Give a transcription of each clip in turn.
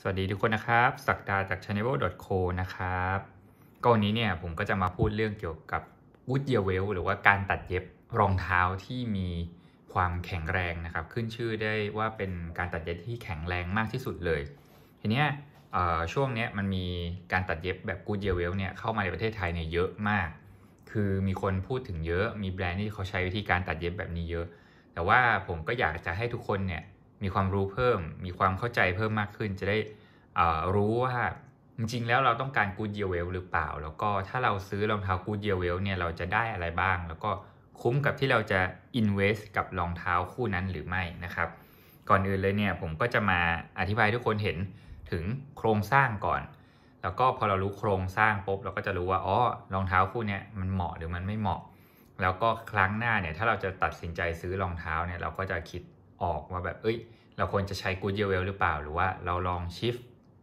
สวัสดีทุกคนนะครับ สักดาจาก channel.co นะครับ ก็วันนี้เนี่ย ผมก็จะมาพูดเรื่องเกี่ยวกับวูดเยเวลหรือว่าการตัดเย็บรองเท้าที่มีความแข็งแรงนะครับ ขึ้นชื่อได้ว่าเป็นการตัดเย็บที่แข็งแรงมากที่สุดเลย ทีเนี้ยช่วงเนี้ยมันมีการตัดเย็บแบบ g กูดเยเวลเนี่ยเข้ามาในประเทศไทยเนี่ยเยอะมาก คือมีคนพูดถึงเยอะ มีแบรนด์ที่เขาใช้วิธีการตัดเย็บแบบนี้เยอะ แต่ว่าผมก็อยากจะให้ทุกคนเนี่ยมีความรู้เพิ่ม มีความเข้าใจเพิ่มมากขึ้น จะได้รู้ว่า จริง ๆ แล้วเราต้องการกูดเยลเวลหรือเปล่า แล้วก็ถ้าเราซื้อรองเท้ากูดเยลเวลเนี่ย เราจะได้อะไรบ้าง แล้วก็คุ้มกับที่เราจะอินเวสต์กับรองเท้าคู่นั้นหรือไม่นะครับ ก่อนอื่นเลยเนี่ยผมก็จะมาอธิบายทุกคนเห็นถึงโครงสร้างก่อน แล้วก็พอเรารู้โครงสร้างปุ๊บ เราก็จะรู้ว่าอ๋อรองเท้าคู่นี้มันเหมาะหรือมันไม่เหมาะ แล้วก็ครั้งหน้าเนี่ยถ้าเราจะตัดสินใจซื้อรองเท้าเนี่ยเราก็จะคิดออกว่าแบบเอ้ยเราควรจะใช้กูเ d เวลหรือเปล่าหรือว่าเราลองชิฟ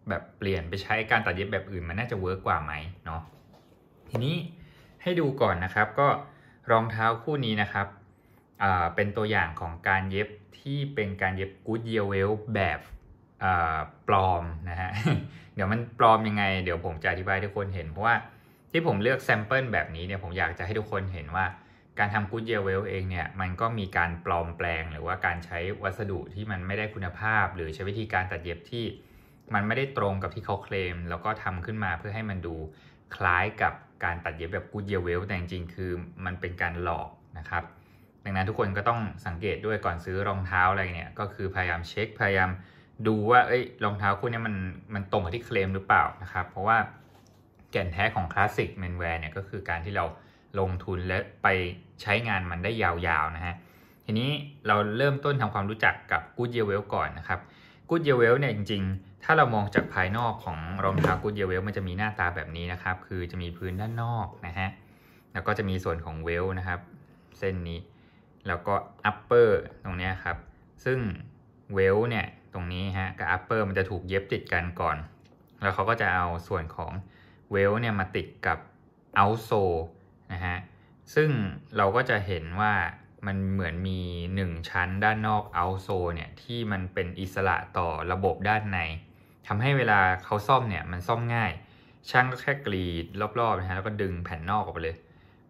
แบบเปลี่ยนไปใช้การตัดเย็บแบบอื่น มันน่าจะเวิร์กกว่าไหมเนาะทีนี้ให้ดูก่อนนะครับก็รองเท้าคู่นี้นะครับ เป็นตัวอย่างของการเย็บที่เป็นการเย็บกูเ d y เวลแบบปลอมนะฮะ เดี๋ยวมันปลอมยังไง เดี๋ยวผมจะอธิบายให้ทุกคนเห็น เพราะว่าที่ผมเลือกแซมเปิลแบบนี้เนี่ยผมอยากจะให้ทุกคนเห็นว่าการทำกู๊ดเยลเวลเองเนี่ยมันก็มีการปลอมแปลงหรือว่าการใช้วัสดุที่มันไม่ได้คุณภาพหรือใช้วิธีการตัดเย็บที่มันไม่ได้ตรงกับที่เขาเคลมแล้วก็ทำขึ้นมาเพื่อให้มันดูคล้ายกับการตัดเย็บแบบกู๊ดเยลเวลแต่จริงๆคือมันเป็นการหลอกนะครับ ดังนั้นทุกคนก็ต้องสังเกตด้วยก่อนซื้อรองเท้าอะไรเนี่ย ก็คือพยายามเช็คพยายามดูว่าเอ้ยรองเท้าคู่นี้มันมันตรงกับที่เคลมหรือเปล่านะครับ เพราะว่าแก่นแท้ของคลาสสิกเมนแวร์เนี่ยก็คือการที่เราลงทุนและไปใช้งานมันได้ยาวๆนะฮะทีนี้เราเริ่มต้นทำความรู้จักกับ Goodyear Well ก่อนนะครับ Goodyear Well เนี่ยจริง ๆ ถ้าเรามองจากภายนอกของรองเท้า Goodyear Well มันจะมีหน้าตาแบบนี้นะครับ คือจะมีพื้นด้านนอกนะฮะแล้วก็จะมีส่วนของเวลนะครับ เส้นนี้ แล้วก็อัปเปอร์ตรงนี้ครับ ซึ่งเวลเนี่ยตรงนี้ฮะกับอัปเปอร์มันจะถูกเย็บติดกันก่อน แล้วเขาก็จะเอาส่วนของเวลเนี่ยมาติดกับเอาโซนะฮะ ซึ่งเราก็จะเห็นว่ามันเหมือนมี 1 ชั้นด้านนอกเอาโซเนี่ย ที่มันเป็นอิสระต่อระบบด้านในทำให้เวลาเขาซ่อมเนี่ย มันซ่อมง่าย ช่างก็แค่กรีดรอบ ๆ นะฮะ แล้วก็ดึงแผ่นนอกออกไปเลย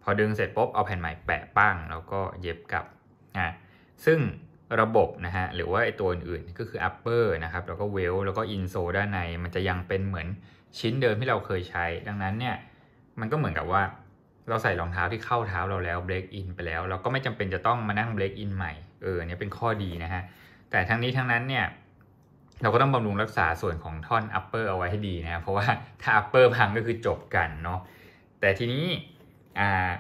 พอดึงเสร็จปุ๊บ เอาแผ่นใหม่แปะปั้งแล้วก็เย็บกลับอ่ะซึ่งระบบนะฮะ หรือว่าไอตัวอื่นๆก็คืออัปเปอร์นะครับแล้วก็เวลแล้วก็อินโซด้านใน มันจะยังเป็นเหมือนชิ้นเดิมที่เราเคยใช้ ดังนั้นเนี่ยมันก็เหมือนกับว่าเราใส่รองเท้าที่เข้าเท้าเราแล้วเบรกอินไปแล้ว เราก็ไม่จำเป็นจะต้องมานั่งเบรกอินใหม่เออเนี่ยเป็นข้อดีนะฮะ แต่ทั้งนี้ทั้งนั้นเนี่ย เราก็ต้องบำรุงรักษาส่วนของท่อนอัปเปอร์เอาไว้ให้ดีนะเพราะว่าถ้าอัปเปอร์พังก็คือจบกันเนาะแต่ทีนี้ อ่า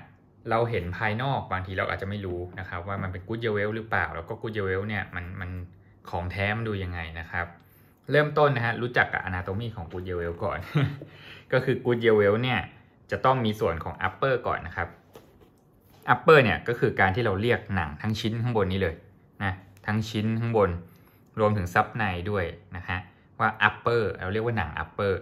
เราเห็นภายนอกบางทีเราอาจจะไม่รู้นะครับ ว่ามันเป็นกูดเยเวลหรือเปล่าแล้วก็กูดเยเวลเนี่ยมันมันของแท้มันดูยังไงนะครับ เริ่มต้นนะฮะรู้จักกับอนาโตมีของกูดเยเวลก่อน ก็คือกูดเยเวลเนี่ยจะต้องมีส่วนของ upper ก่อนนะครับ upper เนี่ยก็คือการที่เราเรียกหนังทั้งชิ้นข้างบนนี้เลยนะทั้งชิ้นข้างบนรวมถึงซับในด้วยนะฮะว่า upper เราเรียกว่าหนัง upper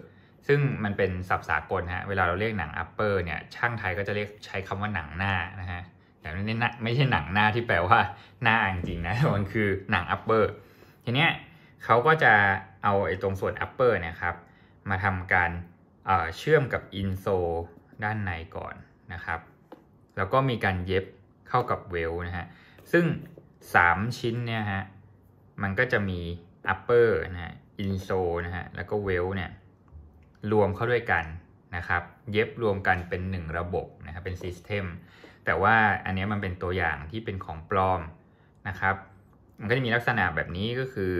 ซึ่งมันเป็นศัพท์สากลฮะเวลาเราเรียกหนัง upper เนี่ยช่างไทยก็จะเรียกใช้คำว่าหนังหน้านะฮะแต่ไม่ไไม่ใช่หนังหน้าที่แปลว่าหน้าจริงนะมันคือหนัง upper ทีเนี้ยเขาก็จะเอาไอ้ตรงส่วน upper นะครับ มาทำการเชื่อมกับ insole ด้านในก่อนนะครับ แล้วก็มีการเย็บเข้ากับเวลนะฮะ ซึ่ง 3 ชิ้นเนี่ยฮะ มันก็จะมีอัปเปอร์นะฮะ อินโซนะฮะ แล้วก็เวลเนี่ยรวมเข้าด้วยกันนะครับ เย็บรวมกันเป็น 1 ระบบนะครับเป็นซิสเต็ม แต่ว่าอันนี้มันเป็นตัวอย่างที่เป็นของปลอมนะครับ มันก็จะมีลักษณะแบบนี้ก็คือ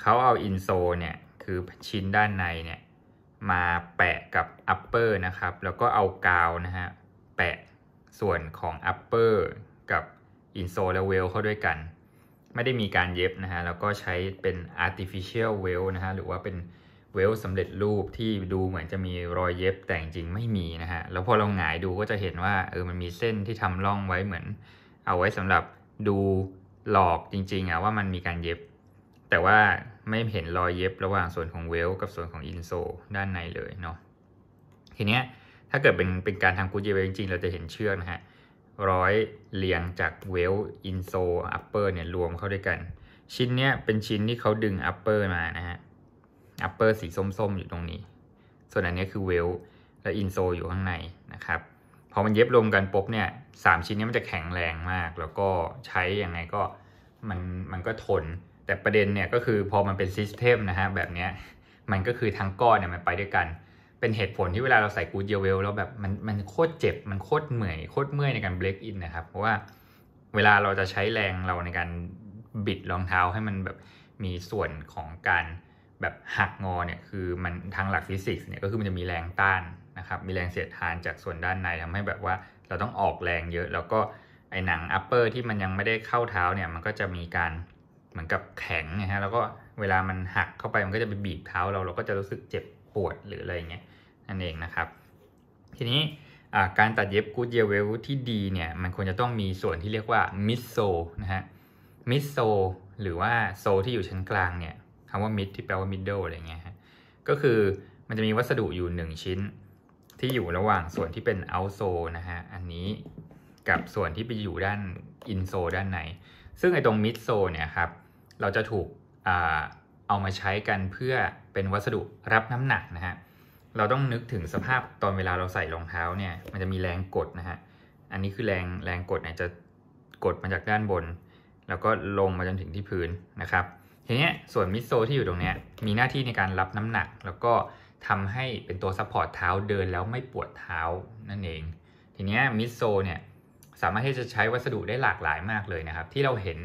เขาเอาอินโซเนี่ย คือชิ้นด้านในเนี่ยมาแปะเปอร์นะครับ แล้วก็เอากาวนะฮะ แปะส่วนของอัปเปอร์กับอินโซและเวลเข้าด้วยกัน ไม่ได้มีการเย็บนะฮะ แล้วก็ใช้เป็น artificial well นะฮะ หรือว่าเป็นเวลสำเร็จรูปที่ดูเหมือนจะมีรอยเย็บแต่จริงไม่มีนะฮะ แล้วพอเราหงายดูก็จะเห็นว่าเออมันมีเส้นที่ทำร่องไว้เหมือน เอาไว้สำหรับดูหลอกจริงๆอะว่ามันมีการเย็บ แต่ว่าไม่เห็นรอยเย็บระหว่างส่วนของเวลกับส่วนของอินโซด้านในเลยเนาะทีเนี้ยถ้าเกิดเป็นเป็นการทำกูเจเวจริงๆ เราจะเห็นเชือกนะฮะร้อยเรียงจากเวลอินโซอัปเปอร์เนี่ยรวมเข้าด้วยกันชิ้นเนี้ยเป็นชิ้นที่เขาดึงอัปเปอร์มานะฮะอัปเปอร์สีส้มๆ อยู่ตรงนี้ ส่วนอันนี้คือเวลและอินโซอยู่ข้างในนะครับพอมันเย็บรวมกันปุ๊บเนี่ยสามชิ้นนี้มันจะแข็งแรงมากแล้วก็ใช้อย่างไงก็มันมันก็ทนแต่ประเด็นเนี่ยก็คือพอมันเป็นซิสเต็มนะฮะแบบเนี้ยมันก็คือทั้งก้อนเนี่ยมันไปด้วยกันเป็นเหตุผลที่เวลาเราใส่กูดเยเวลแล้วแบบมันมันโคตรเจ็บ มันโคตรเหนื่อย โคตรเมื่อยในการเบรกอินนะครับ เพราะว่าเวลาเราจะใช้แรงเราในการบิดรองเท้าให้มันแบบมีส่วนของการแบบหักงอเนี่ย คือมันทางหลักฟิสิกส์เนี่ยก็คือมันจะมีแรงต้านนะครับ มีแรงเสียดทานจากส่วนด้านในทำให้แบบว่าเราต้องออกแรงเยอะแล้วก็ไอหนังอัปเปอร์ที่มันยังไม่ได้เข้าเท้าเนี่ยมันก็จะมีการเหมือนกับแข็งนะฮะแล้วก็เวลามันหักเข้าไปมันก็จะไปบีบเท้าเราเราก็จะรู้สึกเจ็บปวดหรืออะไรเงี้ยนั่นเองนะครับ ทีนี้การตัดเย็บกูดเยเวลที่ดีเนี่ย มันควรจะต้องมีส่วนที่เรียกว่ามิดโซนะฮะมิดโซหรือว่าโซที่อยู่ชั้นกลางเนี่ยคำว่ามิดที่แปลว่ามิดเดิลอะไรเงี้ยฮะก็คือมันจะมีวัสดุอยู่ 1 ชิ้น ที่อยู่ระหว่างส่วนที่เป็นเอาโซนะฮะ อันนี้กับส่วนที่ไปอยู่ด้านอินโซด้านในซึ่งไอตรงมิดโซเนี่ยครับเราจะถูกเอามาใช้กันเพื่อเป็นวัสดุรับน้ำหนักนะฮะเราต้องนึกถึงสภาพตอนเวลาเราใส่รองเท้าเนี่ย มันจะมีแรงกดนะฮะอันนี้คือแรงแรงกดเนี่ยจะกดมาจากด้านบน แล้วก็ลงมาจนถึงที่พื้นนะครับทีนี้ส่วนมิโซที่อยู่ตรงนี้มีหน้าที่ในการรับน้ำหนักแล้วก็ทำให้เป็นตัวซัพพอร์ตเท้าเดินแล้วไม่ปวดเท้านั่นเองทีนี้มิโซเนี่ยสามารถที่จะใช้วัสดุได้หลากหลายมากเลยนะครับที่เราเห็น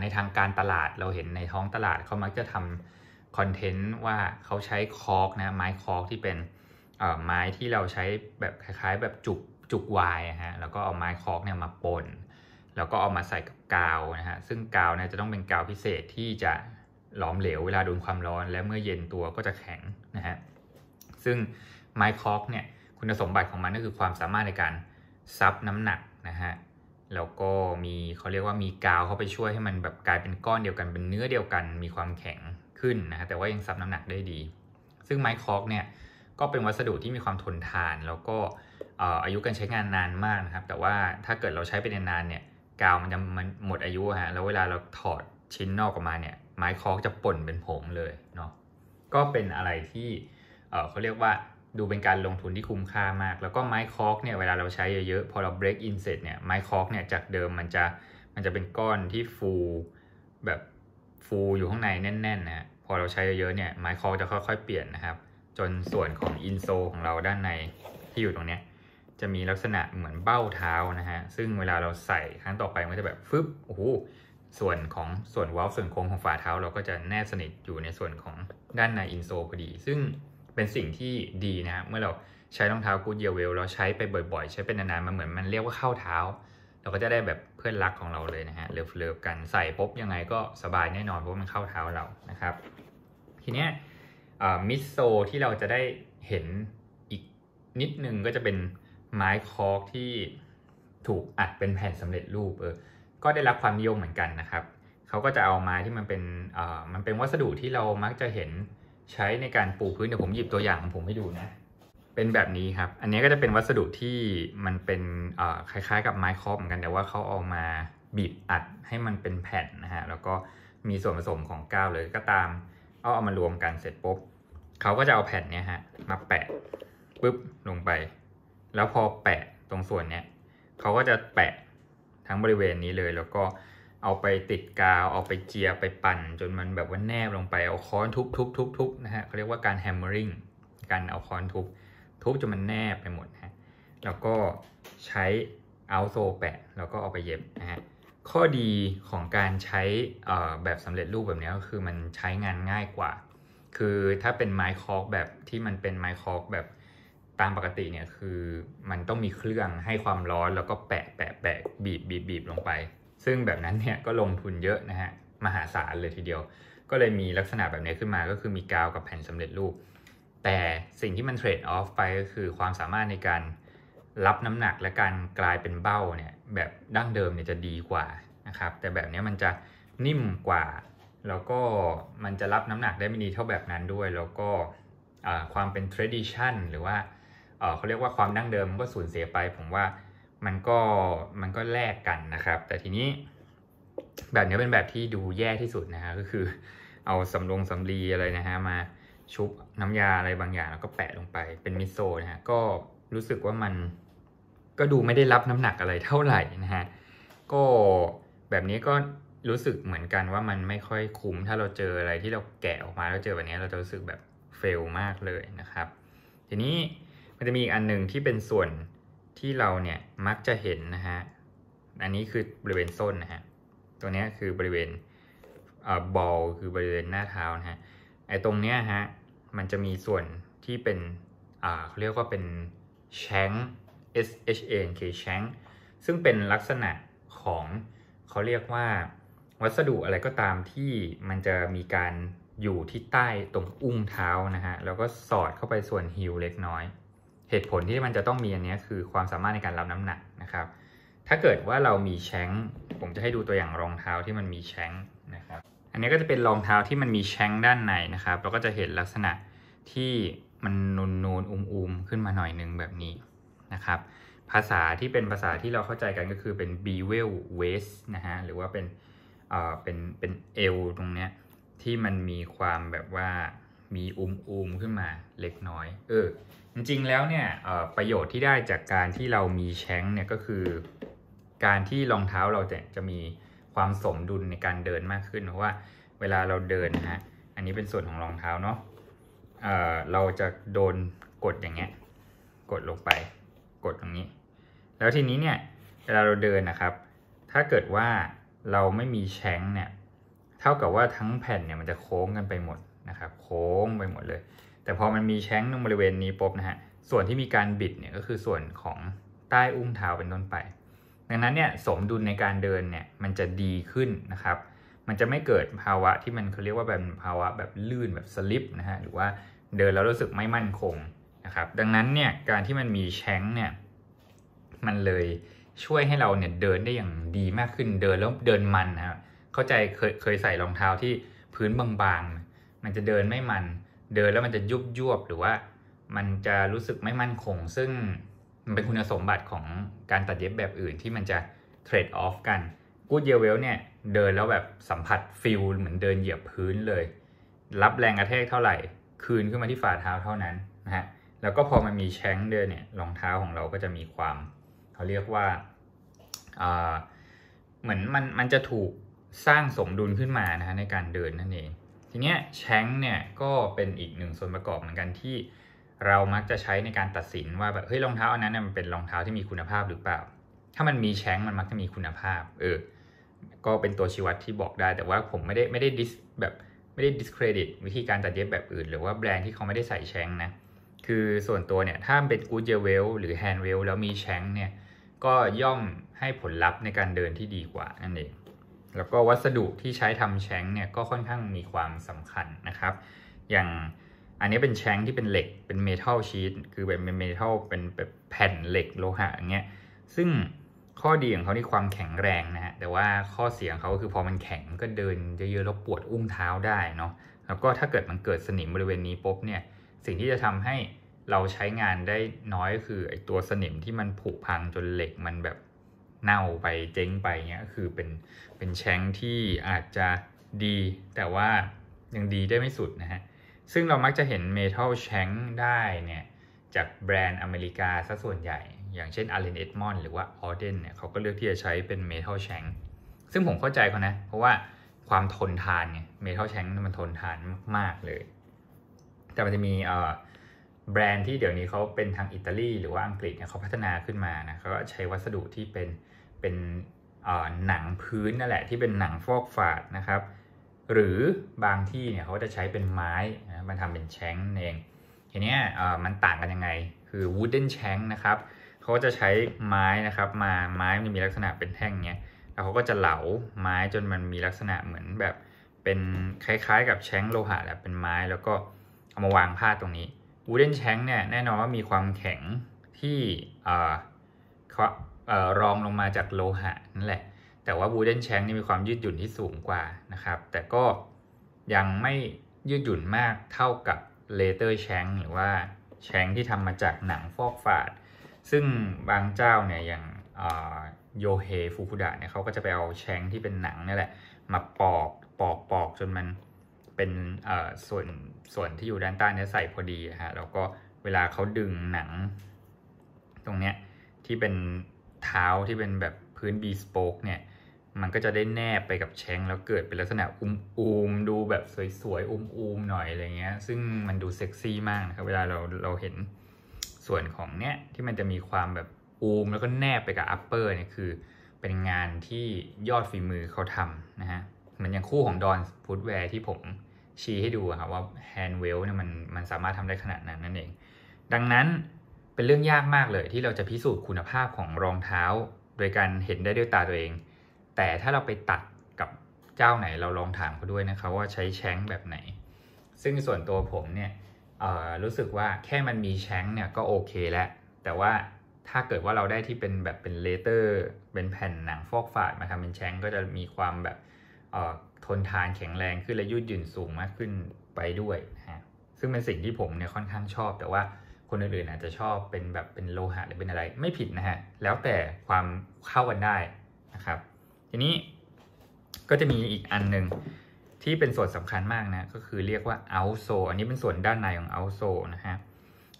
ในทางการตลาดเราเห็นในท้องตลาดเขามักจะทำคอนเทนต์ว่าเขาใช้คอกนะไม้คอกที่เป็นไม้ที่เราใช้แบบคล้ายๆแบบจุกจุกวายฮะแล้วก็เอาไม้คอกเนี่ยมาปนแล้วก็เอามาใส่กับกาวนะฮะซึ่งกาวเนี่ยจะต้องเป็นกาวพิเศษที่จะหลอมเหลวเวลาโดนความร้อนและเมื่อเย็นตัวก็จะแข็งนะฮะซึ่งไม้คอกเนี่ยคุณสมบัติของมันก็คือความสามารถในการซับน้ำหนักนะฮะแล้วก็มีเขาเรียกว่ามีกาวเข้าไปช่วยให้มันแบบกลายเป็นก้อนเดียวกันเป็นเนื้อเดียวกันมีความแข็งขึ้นนะแต่ว่ายังซับน้ำหนักได้ดี ซึ่งไม้คอกเนี่ยก็เป็นวัสดุที่มีความทนทานแล้วก็อายุการใช้งานนานมากนะครับ แต่ว่าถ้าเกิดเราใช้ไปนานๆเนี่ยกาวมันจะมันหมดอายุฮะ แล้วเวลาเราถอดชิ้นนอกออกมาเนี่ยไม้คอกจะป่นเป็นผงเลยเนาะ ก็เป็นอะไรที่เขาเรียกว่าดูเป็นการลงทุนที่คุ้มค่ามาก แล้วก็ไม้คอกเนี่ยเวลาเราใช้เยอะๆพอเรา break in เสร็จเนี่ยไม้คอกเนี่ยจากเดิมมันจะมันจะเป็นก้อนที่ฟูแบบฟูอยู่ข้างในแน่นๆ นะ พอเราใช้เยอะๆเนี่ยไม้คอจะค่อย ๆเปลี่ยนนะครับ จนส่วนของอินโซของเราด้านในที่อยู่ตรงเนี้ยจะมีลักษณะเหมือนเบ้าเท้านะฮะ ซึ่งเวลาเราใส่ครั้งต่อไปมันจะแบบฟึบโอ้โหส่วนของส่วนวอลส่วนโค้งของฝ่าเท้า เราก็จะแนบสนิทอยู่ในส่วนของด้านในอินโซพอดี ซึ่งเป็นสิ่งที่ดีนะเมื่อเราใช้รองเท้ากูดเยียเวลเราใช้ไปบ่อยๆใช้เป็นนานๆมันเหมือนมันเรียกว่าเข้าเท้าเราก็จะได้แบบพื่อนรักของเราเลยนะฮะเลิฟๆกันใส่ปุ๊บยังไงก็สบายแน่นอนเพราะมันเข้าเท้าเรานะครับ ทีเนี้ยมิโซที่เราจะได้เห็นอีกนิดนึงก็จะเป็นไม้คอกที่ถูกอัดเป็นแผ่นสำเร็จรูปเออ ก็ได้รับความนิยมเหมือนกันนะครับเขาก็จะเอาไม้ที่มันเป็นมันเป็นวัสดุที่เรามักจะเห็นใช้ในการปูพื้นเดี๋ยวผมหยิบตัวอย่างของผมให้ดูนะเป็นแบบนี้ครับ อันนี้ก็จะเป็นวัสดุที่มันเป็นคล้ายๆกับไม้ครอบเหมือนกัน แต่ว่าเขาเอามาบีบอัดให้มันเป็นแผ่นนะฮะ แล้วก็มีส่วนผสมของกาวเลยก็ตาม เอาเอามารวมกันเสร็จปุ๊บเขาก็จะเอาแผ่นเนี้ยฮะมาแปะปุ๊บลงไป แล้วพอแปะตรงส่วนเนี้ยเขาก็จะแปะทั้งบริเวณนี้เลย แล้วก็เอาไปติดกาว เอาไปเจีย ไปปั่น จนมันแบบว่าแนบลงไป เอาค้อนทุบๆๆๆนะฮะเขาเรียกว่าการแฮมเมอริงการเอาค้อนทุบทุบจนมันแนบไปหมดนะฮะ แล้วก็ใช้อัลโซแปะ แล้วก็เอาไปเย็บนะฮะ ข้อดีของการใช้แบบสำเร็จรูปแบบนี้ก็คือมันใช้งานง่ายกว่า คือถ้าเป็นไม้คอกแบบที่มันเป็นไม้คอกแบบตามปกติเนี่ยคือมันต้องมีเครื่องให้ความร้อนแล้วก็แปะแปะแปะบีบบีบบีบลงไป ซึ่งแบบนั้นเนี่ยก็ลงทุนเยอะนะฮะมหาศาลเลยทีเดียว ก็เลยมีลักษณะแบบนี้ขึ้นมาก็คือมีกาวกับแผ่นสำเร็จรูปแต่สิ่งที่มันเทรดออฟไปก็คือความสามารถในการรับน้ำหนักและการกลายเป็นเบ้าเนี่ยแบบดั้งเดิมเนี่ยจะดีกว่านะครับ แต่แบบนี้มันจะนิ่มกว่าแล้วก็มันจะรับน้ำหนักได้ไม่ดีเท่าแบบนั้นด้วย แล้วก็ความเป็น tradition หรือว่าเขาเรียกว่าความดั้งเดิมมันก็สูญเสียไป ผมว่ามันก็มันก็แลกกันนะครับแต่ทีนี้แบบนี้เป็นแบบที่ดูแย่ที่สุดนะฮะก็คือ เอาสำรงสำรีอะไรนะฮะมาชุบน้ำยาอะไรบางอย่างแล้วก็แปะลงไป เป็นมิโซะนะฮะก็รู้สึกว่ามันก็ดูไม่ได้รับน้ำหนักอะไรเท่าไหร่นะฮะ ก็แบบนี้ก็รู้สึกเหมือนกันว่ามันไม่ค่อยคุ้ม ถ้าเราเจออะไรที่เราแกะออกมาแล้วเจอแบบนี้เราจะรู้สึกแบบเฟล มากเลยนะครับ ทีนี้มันจะมีอีกอันหนึ่งที่เป็นส่วนที่เราเนี่ยมักจะเห็นนะฮะอันนี้คือบริเวณส้นนะฮะตัวนี้คือบริเวณเอ่อบอลคือบริเวณหน้าเท้านะฮะไอ้ตรงเนี้ยฮะมันจะมีส่วนที่เป็น อ่าเรียกว่าเป็นแชง S H A N K แชงซึ่งเป็นลักษณะของ เขาเรียกว่าวัสดุอะไรก็ตามที่มันจะมีการอยู่ที่ใต้ตรงอุ้งเท้านะฮะ แล้วก็สอดเข้าไปส่วนฮิวเล็กน้อย เหตุผลที่มันจะต้องมีอันนี้คือความสามารถในการรับน้ำหนักนะครับ ถ้าเกิดว่าเรามีแชงผมจะให้ดูตัวอย่างรองเท้าที่มันมีแชงนะครับอันนี้ก็จะเป็นรองเท้าที่มันมีแชงด้านในนะครับ เราก็จะเห็นลักษณะที่มันนูนนูนอุ้มๆ ขึ้นมาหน่อยนึงแบบนี้นะครับ ภาษาที่เป็นภาษาที่เราเข้าใจกันก็คือเป็น bevel waist นะฮะ หรือว่าเป็นเอ่อเป็นเป็นเอวตรงเนี้ยที่มันมีความแบบว่ามีอุ้มอุมขึ้นมาเล็กน้อย เออ จริง ๆ แล้วเนี่ยประโยชน์ที่ได้จากการที่เรามีแชงเนี่ยก็คือ การที่รองเท้าเราจะจะมีความสมดุลในการเดินมากขึ้นเพราะว่าเวลาเราเดินนะฮะอันนี้เป็นส่วนของรองเท้าเนาะเเราจะโดนกดอย่างเงี้ยกดลงไปกดตรงนี้ แล้วทีนี้เนี่ยเวลาเราเดินนะครับ ถ้าเกิดว่าเราไม่มีแชงเนี่ยเท่ากับว่าทั้งแผ่นเนี่ยมันจะโค้งกันไปหมดนะครับโค้งไปหมดเลย แต่พอมันมีแชงตรงบริเวณนี้ปุ๊บนะฮะส่วนที่มีการบิดเนี่ยก็คือส่วนของใต้อุ้งเท้าเป็นต้นไปดังนั้นเนี่ยสมดุลในการเดินเนี่ยมันจะดีขึ้นนะครับ มันจะไม่เกิดภาวะที่มันเขาเรียกว่าแบบภาวะแบบลื่นแบบสลิปนะฮะหรือว่าเดินแล้วรู้สึกไม่มั่นคงนะครับ ดังนั้นเนี่ยการที่มันมีแชงเนี่ยมันเลยช่วยให้เราเนี่ยเดินได้อย่างดีมากขึ้น เดินแล้วเดินมันนะครับเข้าใจเคยเคยใส่รองเท้าที่พื้นบางๆ มันจะเดินไม่มันเดินแล้วมันจะยุบยวบหรือว่า มันจะรู้สึกไม่มั่นคงซึ่งมันเป็นคุณสมบัติของการตัดเย็บแบบอื่นที่มันจะเทรดออฟกันกูดเยเวลเนี่ยเดินแล้วแบบสัมผัสฟิลเหมือนเดินเหยียบพื้นเลย รับแรงกระแทกเท่าไหร่ คืนขึ้นมาที่ฝ่าเท้าเท่านั้นนะฮะ แล้วก็พอมันมีแชงเดินเนี่ยรองเท้าของเราก็จะมีความเขาเรียกว่าเหมือนมันมันจะถูกสร้างสมดุลขึ้นมานะฮะในการเดินนั่นเอง ทีเนี้ยแชงเนี่ยก็เป็นอีกหนึ่งส่วนประกอบเหมือนกันที่เรามักจะใช้ในการตัดสินว่าแบบ เฮ้ยรองเท้าอันนั้นมันเป็นรองเท้าที่มีคุณภาพหรือเปล่า ถ้ามันมีแช้งมันมักจะมีคุณภาพ เออ ก็เป็นตัวชี้วัดที่บอกได้แต่ว่าผมไม่ได้ไม่ได้ดิสแบบไม่ได้ดิสเครดิตวิธีการตัดเย็บแบบอื่นหรือว่าแบรนด์ที่เขาไม่ได้ใส่แช้งนะ คือส่วนตัวเนี่ย ถ้าเป็นกูเจเวลหรือแฮนด์เวลแล้วมีแช้งเนี่ย ก็ย่อมให้ผลลัพธ์ในการเดินที่ดีกว่านั่นเอง แล้วก็วัสดุที่ใช้ทำแช้งเนี่ยก็ค่อนข้างมีความสำคัญนะครับ อย่างอันนี้เป็นแชงที่เป็นเหล็ก เป็นเมทัลชีตคือแบบเป็นเมทัล เป็นแบบแผ่นเหล็กโลหะอย่างเงี้ย ซึ่งข้อดีของเขาที่ความแข็งแรงนะฮะ แต่ว่าข้อเสียงเขาก็คือพอมันแข็งก็เดินเยอะๆแล้วปวดอุ้งเท้าได้เนาะ แล้วก็ถ้าเกิดมันเกิดสนิมบริเวณนี้ปุ๊บเนี่ย สิ่งที่จะทำให้เราใช้งานได้น้อยคือไอตัวสนิมที่มันผุพังจนเหล็กมันแบบเน่าไปเจ๊งไปเนี้ยคือเป็นเป็นแชงที่อาจจะดีแต่ว่ายังดีได้ไม่สุดนะฮะซึ่งเรามักจะเห็นเมทัลแ n งได้เนี่ยจากแบรนด์อเมริกาซะส่วนใหญ่ อย่างเช่น a l l e n Edmond หรือว่า a r d e n เนี่ยเขาก็เลือกที่จะใช้เป็น Metal s h a n k ซึ่งผมเข้าใจเขานะ เพราะว่าความทนทานเนี่ย Metal s h a n k มันทนทานมาก ๆ เลย แต่มันจะมีแบรนด์ที่เดี๋ยวนี้เขาเป็นทางอิตาลีหรือว่าอังกฤษเนี่ยเขาพัฒนาขึ้นมานะเขาก็ใช้วัสดุที่เป็นเป็นหนังพื้นนั่นแหละ ที่เป็นหนังฟอกฝาดนะครับหรือบางที่เนี่ยเขาจะใช้เป็นไม้นมาทำเป็นแช้งเองทีนี้มันต่างกันยังไงคือ wooden แช้งนะครับ เขาจะใช้ไม้นะครับมาไม้มันมีลักษณะเป็นแท่งเนี้ยแล้วเขาก็จะเหลาไม้จนมันมีลักษณะเหมือนแบบ เป็นคล้ายๆกับแช้งโลหะแหละเป็นไม้แล้วก็เอามาวางผ้าตรงนี้ wooden แช้งเนี่ยแน่นอนว่ามีความแข็งที่รองลงมาจากโลหะนั่นแหละแต่ว่าบูเดนแชงนี่มีความยืดหยุ่นที่สูงกว่านะครับ แต่ก็ยังไม่ยืดหยุ่นมากเท่ากับเลเตอร์แชงหรือว่าแชงที่ทำมาจากหนังฟอกฝาด ซึ่งบางเจ้าเนี่ยอย่างโยเฮฟูคุดะเนี่ยเขาก็จะไปเอาแชงที่เป็นหนังนี่แหละ มาปอก ปอก ปอกจนมันเป็นส่วนส่วนที่อยู่ด้านใต้นี่ใส่พอดีฮะแล้วก็เวลาเขาดึงหนังตรงเนี้ยที่เป็นเท้าที่เป็นแบบพื้นบีสโปกเนี่ยมันก็จะได้แนบไปกับแชงแล้วเกิดเป็นลักษณะอุ้มอมดูแบบสวยๆ อุ้มๆ หน่อยอะไรเงี้ย ซึ่งมันดูเซ็กซี่มากนะครับ เวลาเราเราเห็นส่วนของเนี้ยที่มันจะมีความแบบอุ้มแล้วก็แนบไปกับอัปเปอร์เนี่ยคือเป็นงานที่ยอดฝีมือเขาทำนะฮะเหมือนอย่างคู่ของดอนฟูดแวร์ที่ผมชี้ให้ดูครับว่าแฮนด์เวลเนี่ยมันมันสามารถทำได้ขนาดนั้นนั่นเอง ดังนั้นเป็นเรื่องยากมากเลยที่เราจะพิสูจน์คุณภาพของรองเท้าโดยการเห็นได้ด้วยตาตัวเองแต่ถ้าเราไปตัดกับเจ้าไหนเราลองถามเขาด้วยนะครับว่าใช้แช้งแบบไหน ซึ่งส่วนตัวผมเนี่ยรู้สึกว่าแค่มันมีแช้งเนี่ยก็โอเคแล้ว แต่ว่าถ้าเกิดว่าเราได้ที่เป็นแบบเป็นเลเตอร์ เป็นแผ่นหนังฟอกฝาดมาทาเป็นแช้งก็จะมีความแบบทนทานแข็งแรงขึ้นและยืดหยุ่นสูงมากขึ้นไปด้วยนะฮะ ซึ่งเป็นสิ่งที่ผมเนี่ยค่อนข้างชอบ แต่ว่าคนอื่นๆอาจจะชอบเป็นแบบเป็นโลหะหรือเป็นอะไร ไม่ผิดนะฮะแล้วแต่ความเข้ากันได้นะครับทีนี้ก็จะมีอีกอันหนึ่งที่เป็นส่วนสำคัญมากนะ ก็คือเรียกว่าเอาโซอันนี้เป็นส่วนด้านในของเอาโซนะฮะ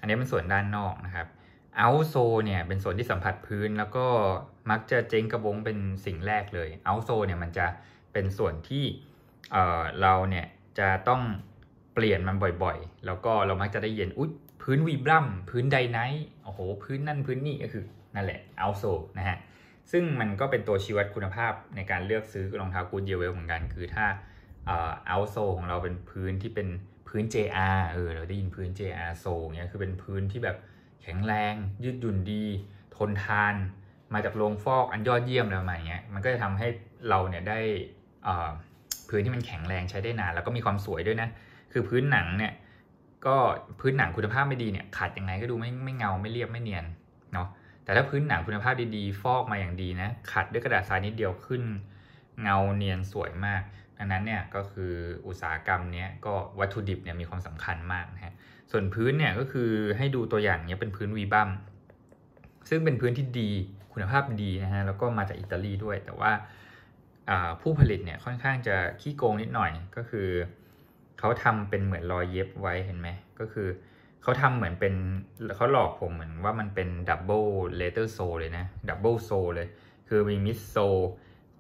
อันนี้เป็นส่วนด้านนอกนะครับเอาโซเนี่ยเป็นส่วนที่สัมผัสพื้นแล้วก็มักจะเจงกระบงเป็นสิ่งแรกเลยเอาโซเนี่ยมันจะเป็นส่วนที่เออเราเนี่ยจะต้องเปลี่ยนมันบ่อย ๆ แล้วก็เรามักจะได้เย็นอุ๊ยพื้นวีบลัมพื้นไดไนท์โอ้โหพื้นนั่นพื้นนี่ก็คือนั่นแหละเอาโซนะฮะซึ่งมันก็เป็นตัวชี้วัดคุณภาพในการเลือกซื้อรองเท้ากูดเยเวลเหมือนกัน คือถ้าเอาโซของเราเป็นพื้นที่เป็นพื้น JR เออ เราได้ยินพื้น JR โซเนี่ยคือเป็นพื้นที่แบบแข็งแรง ยืดหยุ่นดี ทนทาน มาจากโรงฟอกอันยอดเยี่ยมอะไรประมาณเงี้ยมันก็จะทำให้เราเนี่ยได้พื้นที่มันแข็งแรงใช้ได้นานแล้วก็มีความสวยด้วยนะ คือพื้นหนังเนี่ยก็พื้นหนังคุณภาพไม่ดีเนี่ยขัดยังไงก็ดูไม่ไม่เงาไม่เรียบไม่เนียนเนาะแต่ถ้าพื้นหนังคุณภาพดี ๆ ฟอกมาอย่างดีนะ ขัดด้วยกระดาษทราย นิดเดียวขึ้น เงาเนียนสวยมากดังนั้นเนี่ยก็คืออุตสาหกรรมเนี้ยก็วัตถุดิบเนี่ยมีความสำคัญมากนะฮะส่วนพื้น เนี่ย ก็คือให้ดูตัวอย่างเนี้ยเป็นพื้นวีบัมซึ่งเป็นพื้นที่ดีคุณภาพดี นะฮะแล้วก็มาจากอิตาลีด้วย แต่ว่าผู้ผลิตเนี่ยค่อนข้างจะขี้โกงนิดหน่อยก็คือเขาทำเป็นเหมือนรอยเย็บไว้เห็นไหมก็คือเขาทำเหมือนเป็นเขาหลอกผมเหมือนว่ามันเป็นดับเบิลเลเตอร์โซเลยนะดับเบิลโซเลย คือมีมิดโซ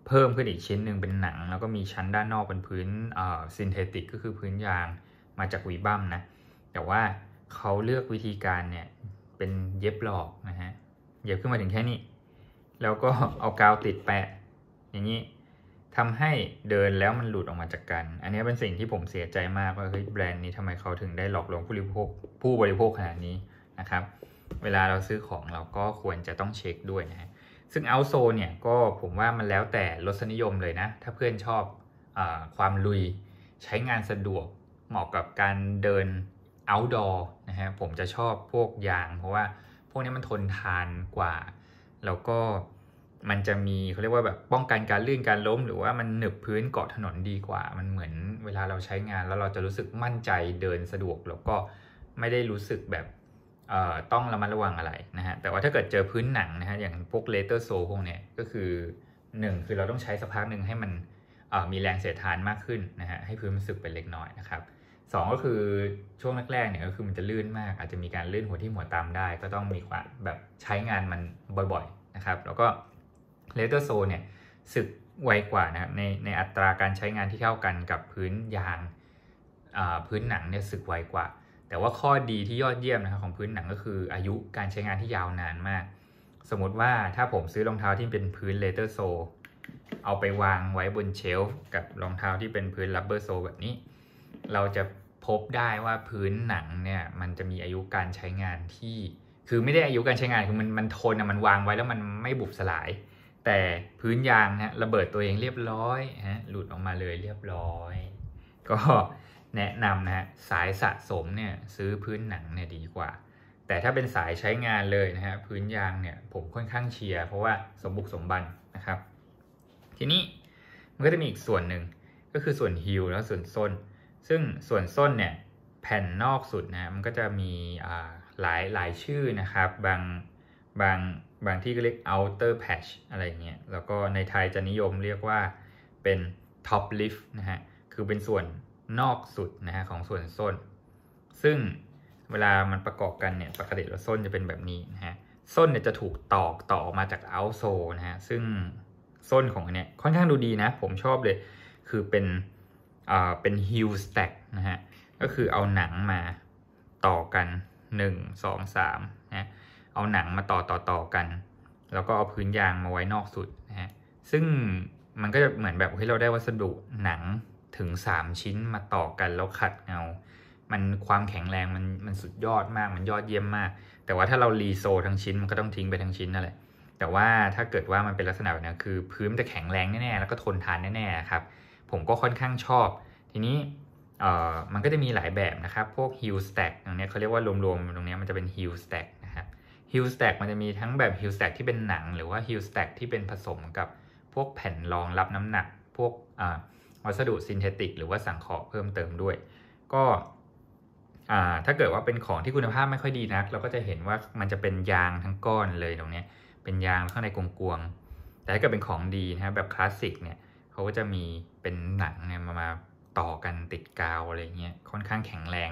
เพิ่มขึ้นอีกชิ้นหนึ่งเป็นหนัง แล้วก็มีชั้นด้านนอกเป็นพื้นเอ่อ ซินเทติกก็คือพื้นยาง มาจากวีบัมนะ แต่ว่าเขาเลือกวิธีการเนี่ย เป็นเย็บหลอกนะฮะ เย็บขึ้นมาถึงแค่นี้ แล้วก็เอากาวติดแปะอย่างนี้ทำให้เดินแล้วมันหลุดออกมาจากกัน อันนี้เป็นสิ่งที่ผมเสียใจมากว่าเฮ้ยแบรนด์นี้ทำไมเขาถึงได้หลอกลวงผู้บริโภคผู้บริโภคขนาดนี้นะครับ เวลาเราซื้อของเราก็ควรจะต้องเช็คด้วยนะฮะ ซึ่งเอาโซเนี่ยก็ผมว่ามันแล้วแต่รสนิยมเลยนะ ถ้าเพื่อนชอบอความลุยใช้งานสะดวกเหมาะกับการเดิน outdoor นะฮะ ผมจะชอบพวกยางเพราะว่าพวกนี้มันทนทานกว่า แล้วก็มันจะมีเขาเรียกว่าแบบ ป้องกันการลื่นการล้ม หรือว่ามันหนึบพื้นเกาะถนนดีกว่า มันเหมือนเวลาเราใช้งาน แล้วเราจะรู้สึกมั่นใจเดินสะดวก แล้วก็ไม่ได้รู้สึกแบบเออ่ต้องระมัดระวังอะไรนะฮะ แต่ว่าถ้าเกิดเจอพื้นหนังนะฮะอย่างพวกเลเตอร์โซพวกเนี้ยก็คือ 1 คือเราต้องใช้สักพักหนึ่งให้มันเออ่มีแรงเสียดทานมากขึ้นนะฮะให้พื้นมันสึกเป็นเล็กน้อยนะครับสองก็คือช่วงแรกๆเนี่ยก็คือมันจะลื่นมาก อาจจะมีการลื่นหัวที่หัวตามได้ ก็ต้องมีความแบบใช้งานมันบ่อยๆนะครับ แล้วก็เลเตอร์โซเนี่ยสึกไวกว่านะในในอัตราการใช้งานที่เท่ากันกับพื้นยางพื้นหนังเนี่ยสึกไวกว่า แต่ว่าข้อดีที่ยอดเยี่ยมนะครับของพื้นหนังก็คืออายุการใช้งานที่ยาวนานมาก สมมติว่าถ้าผมซื้อรองเท้าที่เป็นพื้นเลเตอร์โซเอาไปวางไว้บนเชลฟ์กับรองเท้าที่เป็นพื้นรับเบอร์โซแบบนี้ เราจะพบได้ว่าพื้นหนังเนี่ยมันจะมีอายุการใช้งานที่ คือไม่ได้อายุการใช้งานคือมันมันทนมันวางไว้แล้วมันไม่บุบสลายแต่พื้นยางฮะระเบิดตัวเองเรียบร้อยฮะหลุดออกมาเลยเรียบร้อย ก็แนะนำนะฮะสายสะสมเนี่ยซื้อพื้นหนังเนี่ยดีกว่า แต่ถ้าเป็นสายใช้งานเลยนะฮะพื้นยางเนี่ยผมค่อนข้างเชียร์เพราะว่าสมบุกสมบันนะครับ ทีนี้มันก็จะมีอีกส่วนหนึ่งก็คือส่วนฮิลแล้วส่วนส้น ซึ่งส่วนส้นเนี่ยแผ่นนอกสุดนะมันก็จะมีหลายหลายชื่อนะครับ บางบางบางที่ก็เรียก outer patch อะไรเงี้ย แล้วก็ในไทยจะนิยมเรียกว่าเป็น top l i f t นะฮะ คือเป็นส่วนนอกสุดนะฮะของส่วนส้น ซึ่งเวลามันประกอบกันเนี่ย ปกติแล้วส้นจะเป็นแบบนี้นะฮะ ส้นเนี่ยจะถูกตอกต่อมาจาก out sole นะฮะ ซึ่งส้นของอันเนี้ยค่อนข้างดูดีนะ ผมชอบเลย คือเป็นอ่าเป็น heel stack นะฮะ ก็คือเอาหนังมาต่อกัน 1 2 3เอาหนังมาต่อต่อต่อกัน แล้วก็เอาพื้นยางมาไว้นอกสุดนะฮะ ซึ่งมันก็จะเหมือนแบบให้เราได้วัสดุหนังถึง 3 ชิ้นมาต่อกันแล้วขัดเงา มันความแข็งแรงมันมันสุดยอดมาก มันยอดเยี่ยมมาก แต่ว่าถ้าเรารีโซทั้งชิ้นมันก็ต้องทิ้งไปทั้งชิ้นนั่นแหละ แต่ว่าถ้าเกิดว่ามันเป็นลักษณะแบบนี้คือ พื้นจะแข็งแรงแน่ๆแล้วก็ทนทานแน่ๆครับ ผมก็ค่อนข้างชอบ ทีนี้มันก็จะมีหลายแบบนะครับ พวก hill stack ตรงนี้เขาเรียกว่ารวมๆ ตรงนี้มันจะเป็น hill stack ฮิลสแต็กมันจะมีทั้งแบบฮิลสแต็กที่เป็นหนังหรือว่าฮิลสแต็กที่เป็นผสมกับพวกแผ่นรองรับน้ำหนัก พวกวัสดุซินเทติกหรือว่าสังเคราะห์เพิ่มเติมด้วย ก็ถ้าเกิดว่าเป็นของที่คุณภาพไม่ค่อยดีนักเราก็จะเห็นว่ามันจะเป็นยางทั้งก้อนเลยตรงนี้เป็นยางข้างในกลวงๆแต่ถ้าเกิดเป็นของดีนะแบบคลาสสิกเนี่ยเขาก็จะมีเป็นหนังเนี่ยมามาต่อกันติดกาวอะไรเงี้ยค่อนข้างแข็งแรง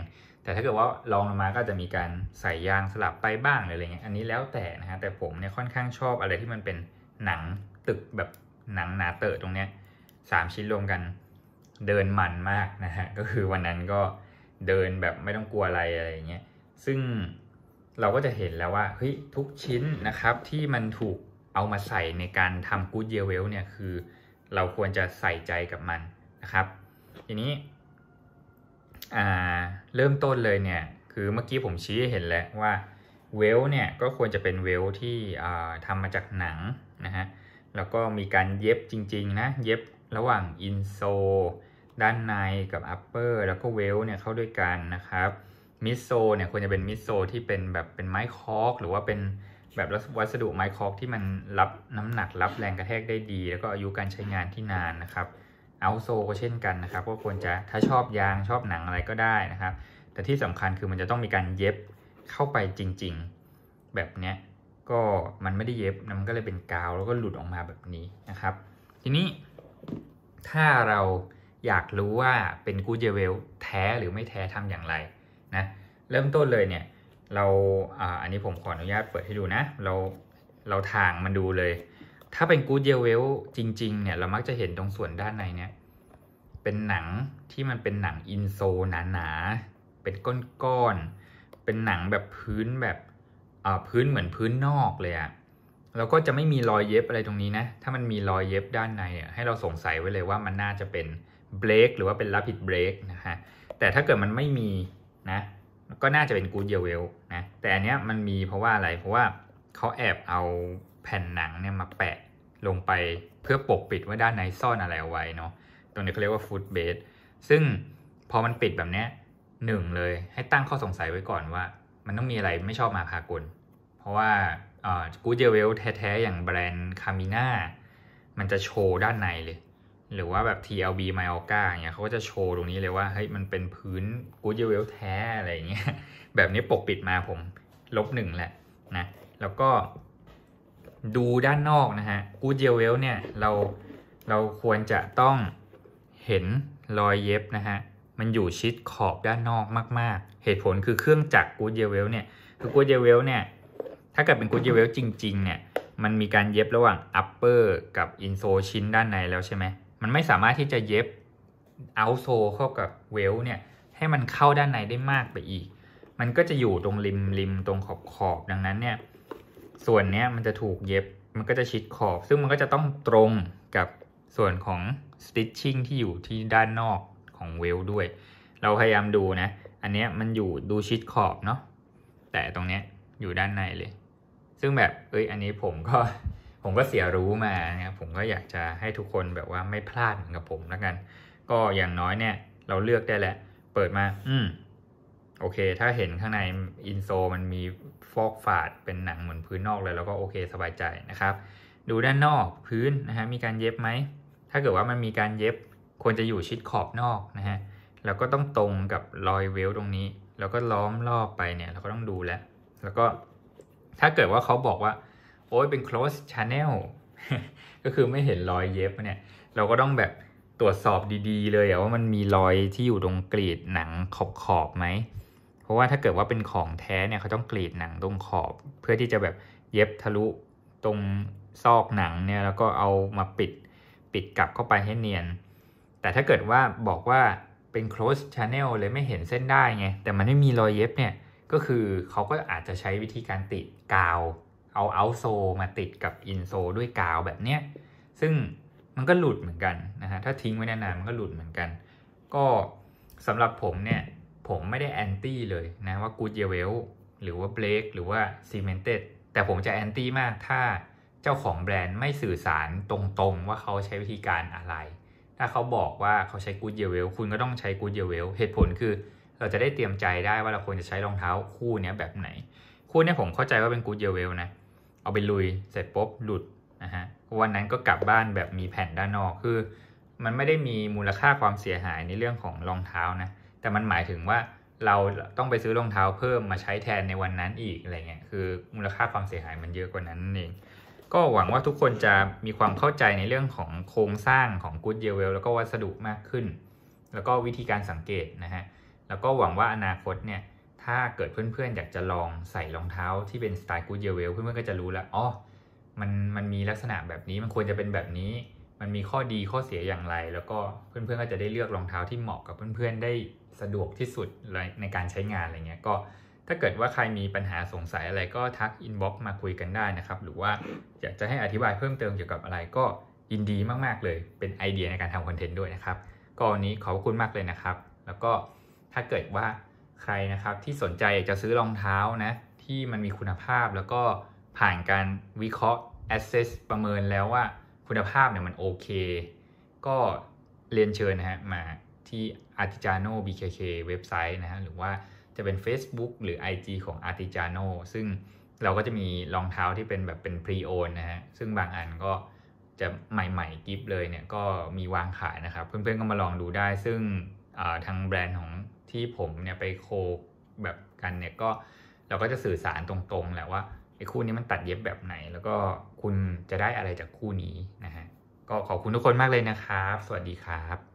แต่ถ้าเกิดว่าลองลงมาก็จะมีการใส่ยางสลับไปบ้างอะไรเงี้ยอันนี้แล้วแต่นะฮะแต่ผมเนี่ยค่อนข้างชอบอะไรที่มันเป็นหนังตึกแบบหนังหนาเตอะตรงเนี้ยสามชิ้นรวมกันเดินมันมากนะฮะก็คือวันนั้นก็เดินแบบไม่ต้องกลัวอะไรอะไรเงี้ยซึ่งเราก็จะเห็นแล้วว่าเฮ้ยทุกชิ้นนะครับที่มันถูกเอามาใส่ในการทำกู๊ดเยเวลเนี่ยคือเราควรจะใส่ใจกับมันนะครับ ทีนี้เริ่มต้นเลยเนี่ย คือเมื่อกี้ผมชี้เห็นแล้วว่าเวลเนี่ยก็ควรจะเป็นเวลที่ทำมาจากหนังนะฮะแล้วก็มีการเย็บจริงๆ นะ เย็บระหว่างอินโซด้านในกับอัปเปอร์แล้วก็เวลเนี่ยเข้าด้วยกันนะครับมิโซเนี่ยควรจะเป็นมิโซที่เป็นแบบเป็นไม้คอกหรือว่าเป็นแบบวัสดุไม้คอก ที่มันรับน้ำหนักรับแรงกระแทกได้ดี แล้วก็อายุการใช้งานที่นานนะครับเอาโซก็เช่นกันนะครับก็ควรจะถ้าชอบยางชอบหนัง อะไรก็ได้นะครับ แต่ที่สำคัญคือมันจะต้องมีการเย็บเข้าไปจริงๆแบบเนี้ยก็มันไม่ได้เย็บนะมันก็เลยเป็นกาว แล้วก็หลุดออกมาแบบนี้นะครับทีนี้ ถ้าเราอยากรู้ว่าเป็นกูเจเวลแท้หรือไม่แท้ทำอย่างไรนะเริ่มต้นเลยเนี่ยเราอันนี้ผมขออนุญาตเปิดให้ดูนะ เราเราถ่างมันดูเลยถ้าเป็นกู๊ดเยลเวลจริงๆเนี่ยเรามักจะเห็นตรงส่วนด้านในเนี่ยเป็นหนังที่มันเป็นหนังอินโซหนาๆเป็นก้อนๆเป็นหนังแบบพื้นแบบอ่พื้นเหมือนพื้นนอกเลยอะแล้วก็จะไม่มีรอยเย็บอะไรตรงนี้นะถ้ามันมีรอยเย็บด้านในอะให้เราสงสัยไว้เลยว่ามันน่าจะเป็นเบรกหรือว่าเป็นลบผิดเบรกนะฮะแต่ถ้าเกิดมันไม่มีนะก็น่าจะเป็นกูดเยลเวลนะแต่อันเนี้ยมันมีเพราะว่าอะไรเพราะว่าเขาแอบเอาแผ่นหนังเนี่ยมาแปะลงไปเพื่อปกปิดว่าด้านในซ่อนอะไรเอาไว้เนาะ ตรงนี้เขาเรียกว่าฟุตเบสซึ่งพอมันปิดแบบนี้หนึ่งเลยให้ตั้งข้อสงสัยไว้ก่อนว่า มันต้องมีอะไรไม่ชอบมาพากล เพราะว่ากูเจเวลแท้ ๆ อย่างแบรนด์คามิน่ามันจะโชว์ด้านในเลย หรือว่าแบบ TLB m y o g a เงี้ยเขาก็จะโชว์ตรงนี้เลยว่า เฮ้ยมันเป็นพื้นกูเจเวลแท้อะไรเงี้ย แบบนี้ปกปิดมาผมลบหนึ่งแหละนะ แล้วก็ดูด้านนอกนะฮะกูเจลเวลเนี่ยเราเราควรจะต้องเห็นรอยเย็บนะฮะมันอยู่ชิดขอบด้านนอกมาก ๆ เหตุผลคือเครื่องจักรกูเจลเวลเนี่ยคือกูเจลเวลเนี่ยถ้าเกิดเป็นกูเจลเวลจริงๆเนี่ยมันมีการเย็บระหว่างอัปเปอร์กับอินโซชิ้นด้านในแล้วใช่ไหมมันไม่สามารถที่จะเย็บเอาโซเข้ากับเวลเนี่ยให้มันเข้าด้านในได้มากไปอีก มันก็จะอยู่ตรงริมริมตรงขอบขอบดังนั้นเนี่ยส่วนเนี้ยมันจะถูกเย็บมันก็จะชิดขอบ ซึ่งมันก็จะต้องตรงกับส่วนของ stitching ที่อยู่ที่ด้านนอกของเวลด้วย เราพยายามดูนะ อันเนี้ยมันอยู่ดูชิดขอบเนาะแต่ตรงเนี้ยอยู่ด้านในเลย ซึ่งแบบเอ้ย อันนี้ผมก็ ผมก็เสียรู้มาเนะ่ยผมก็อยากจะให้ทุกคนแบบว่าไม่พลาดเหมือนกับ ผมแล้วกัน ก็อย่างน้อยเนี่ย เราเลือกได้แล้วเปิดมา อืมโอเค ถ้าเห็นข้างในอินโซมันมีฟอกฝาด เป็นหนังเหมือนพื้นนอกเลย แล้วก็โอเคสบายใจนะครับ ดูด้านนอกพื้นนะฮะ มีการเย็บไหม ถ้าเกิดว่ามันมีการเย็บควรจะอยู่ชิดขอบนอกนะฮะ แล้วก็ต้องตรงกับรอยเวลตรงนี้ แล้วก็ล้อมรอบไปเนี่ย เราก็ต้องดูแลแล้วก็ถ้าเกิดว่าเขาบอกว่า โอ้ยเป็น close channel ก็คือไม่เห็นรอยเย็บเนี่ย เราก็ต้องแบบตรวจสอบดีๆ เลยว่ามันมีรอยที่อยู่ตรงกรีดหนังขอบๆไหมราะว่าถ้าเกิดว่าเป็นของแท้เนี่ย เขาต้องกรีดหนังตรงขอบเพื่อที่จะแบบเย็บทะลุตรงซอกหนังเนี่ย แล้วก็เอามาปิดปิดกลับเข้าไปให้เนียน แต่ถ้าเกิดว่าบอกว่าเป็น close channel เลยไม่เห็นเส้นได้ไงแต่มันไม่มีรอยเย็บเนี่ย ก็คือเขาก็อาจจะใช้วิธีการติดกาว เอาเอาโซมาติดกับอินโซด้วยกาวแบบเนี้ยซึ่งมันก็หลุดเหมือนกันนะฮะถ้าทิ้งไว้นานๆมันก็หลุดเหมือนกัน ก็สำหรับผมเนี่ยผมไม่ได้แอนตี้เลยนะ ว่ากูดเยเวลหรือว่าเบลกหรือว่าซีเมนเต็ดแต่ผมจะแอนตี้มาก ถ้าเจ้าของแบรนด์ไม่สื่อสารตรงๆว่าเขาใช้วิธีการอะไร ถ้าเขาบอกว่าเขาใช้กูดเยเวลคุณก็ต้องใช้กูดเยเวลเหตุผลคือเราจะได้เตรียมใจได้ว่าเราควรจะใช้รองเท้าคู่นี้แบบไหน คู่นี้ผมเข้าใจว่าเป็นกูดเยเวลนะ เอาไปลุยเสร็จปุ๊บ หลุดนะฮะวันนั้นก็กลับบ้านแบบมีแผ่นด้านนอกคือ มันไม่ได้มีมูลค่าความเสียหายในเรื่องของรองเท้านะแต่มันหมายถึงว่าเราต้องไปซื้อรองเท้าเพิ่มมาใช้แทนในวันนั้นอีกอะไรเงี้ย คือมูลค่าความเสียหายมันเยอะกว่านั้นเอง ก็หวังว่าทุกคนจะมีความเข้าใจในเรื่องของโครงสร้างของกู๊ดเยเวลแล้วก็วัสดุมากขึ้น แล้วก็วิธีการสังเกตนะฮะ แล้วก็หวังว่าอนาคตเนี่ย ถ้าเกิดเพื่อนๆ อยากจะลองใส่รองเท้าที่เป็นสไตล์กู๊ดเยเวลเพื่อนๆก็จะรู้แล้วอ๋อ มันมันมีลักษณะแบบนี้ มันควรจะเป็นแบบนี้ มันมีข้อดีข้อเสียอย่างไร แล้วก็เพื่อนๆก็จะได้เลือกรองเท้าที่เหมาะกับเพื่อนๆได้สะดวกที่สุดในการใช้งาน อะไรเงี้ยก็ถ้าเกิดว่าใครมีปัญหาสงสัยอะไรก็ทักอินบ็อกซ์มาคุยกันได้นะครับ หรือว่าอยากจะให้อธิบายเพิ่ม เติมเกี่ยวกับอะไรก็ยินดีมาก ๆ เลยเป็นไอเดียในการทำคอนเทนต์ ด้วยนะครับ ก็วันนี้ ขอบคุณมากเลยนะครับ แล้วก็ถ้าเกิดว่าใครนะครับที่สนใจจะซื้อรองเท้านะที่มันมีคุณภาพแล้วก็ผ่านการวิเคราะห์ assess ประเมินแล้วว่าคุณภาพเนี่ยมันโอเค ก็เรียนเชิญนะฮะมาที่ Artigiano BKK เว็บไซต์นะฮะ หรือว่าจะเป็น Facebook หรือ IG ของ Artigiano ซึ่งเราก็จะมีรองเท้าที่เป็นแบบเป็นพรีโอนนะฮะ ซึ่งบางอันก็จะใหม่ ๆ กิฟเลยเนี่ยก็มีวางขายนะครับเพื่อนๆ ก็มาลองดูได้ซึ่งทางแบรนด์ของที่ผมเนี่ย ไปโคแบบกันเนี่ย ก็เราก็จะสื่อสารตรงๆแหละว่าไอ้คู่นี้มันตัดเย็บแบบไหน แล้วก็คุณจะได้อะไรจากคู่นี้นะฮะก็ขอบคุณทุกคนมากเลยนะครับ สวัสดีครับ